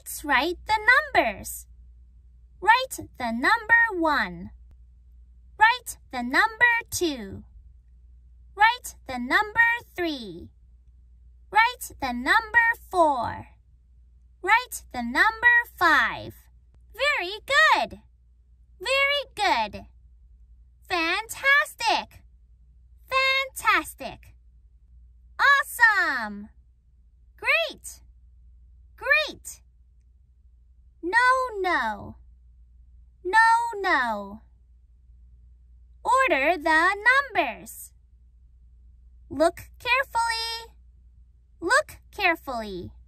Let's write the numbers. Write the number 1. Write the number 2. Write the number 3. Write the number 4. Write the number 5. Very good. Very good. Fantastic. Fantastic. Awesome. Great. no. No, no. Order the numbers. Look carefully. Look carefully.